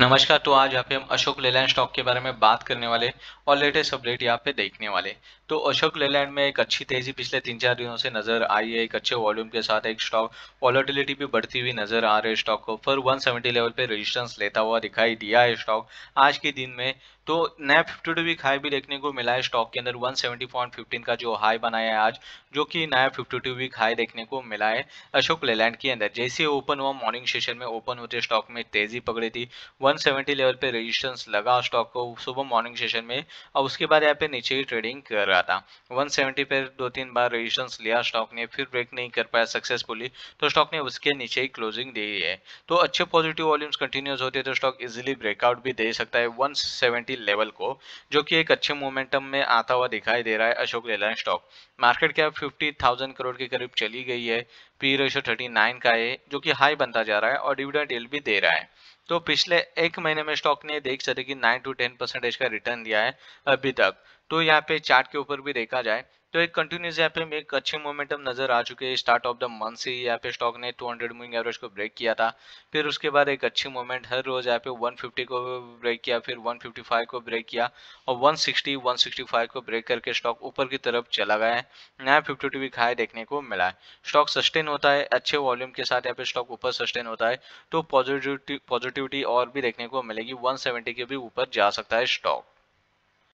नमस्कार तो आज यहाँ पे हम अशोक लेलैंड स्टॉक के बारे में बात करने वाले और लेटेस्ट अपडेट यहाँ पे देखने वाले तो अशोक लेलैंड में एक अच्छी तेजी पिछले तीन चार दिनों से नजर आई है एक अच्छे वॉल्यूम के साथ एक स्टॉक वॉलिटिलिटी भी बढ़ती हुई नजर आ रही है स्टॉक को फिर 170 लेवल पे रेजिस्टेंस लेता हुआ दिखाई दिया है स्टॉक आज के दिन में तो नया फिफ्टी टू वीक हाई भी देखने को मिला है स्टॉक के अंदर 170.15 का जो हाई बनाया है आज जो कि नया फिफ्टी टू वीक हाई देखने को मिला है अशोक लेलैंड के अंदर जैसे ओपन हुआ मॉर्निंग सेशन में ओपन होते स्टॉक में तेजी पकड़ी थी 170 लेवल पे रेजिस्टेंस लगा स्टॉक को सुबह मॉर्निंग सेशन में और उसके बाद यहाँ पे नीचे ही ट्रेडिंग कर रहा था 170 पे दो तीन बार रेजिस्टेंस लिया स्टॉक ने फिर ब्रेक नहीं कर पाया सक्सेसफुली तो स्टॉक ने उसके नीचे ही क्लोजिंग दे दी है तो अच्छे पॉजिटिव वॉल्यूम्स कंटिन्यूस होते तो स्टॉक इजिली ब्रेकआउट भी दे सकता है वन लेवल को जो कि एक अच्छे मोमेंटम में आता हुआ दिखाई दे रहा है Ashok Leyland stock market cap fifty crore के करीब चली गई है पी रेशो थर्टी का है जो कि हाई बनता जा रहा है और डिविडेंट एल भी दे रहा है तो पिछले एक महीने में स्टॉक ने देख सकते कि नाइन टू टेन परसेंटेज का रिटर्न दिया है अभी तक तो यहाँ पे चार्ट के ऊपर भी देखा जाए तो एक कंटिन्यूस यहाँ पे हमें एक अच्छी मोमेंटम नजर आ चुके हैं स्टार्ट ऑफ द मंथ से यहाँ पे स्टॉक ने 200 हंड्रेड मूविंग एवरेज को ब्रेक किया था फिर उसके बाद एक अच्छी मोमेंट हर रोज यहाँ पे 150 को ब्रेक किया फिर 155 को ब्रेक किया और 160 165 को ब्रेक करके स्टॉक ऊपर की तरफ चला गया है नया फिफ्टी टू भी देखने को मिला है स्टॉक सस्टेन होता है अच्छे वॉल्यूम के साथ यहाँ पे स्टॉक ऊपर सस्टेन होता है तो पॉजिटिविटी पॉजिटिविटी और भी देखने को मिलेगी वन के भी ऊपर जा सकता है स्टॉक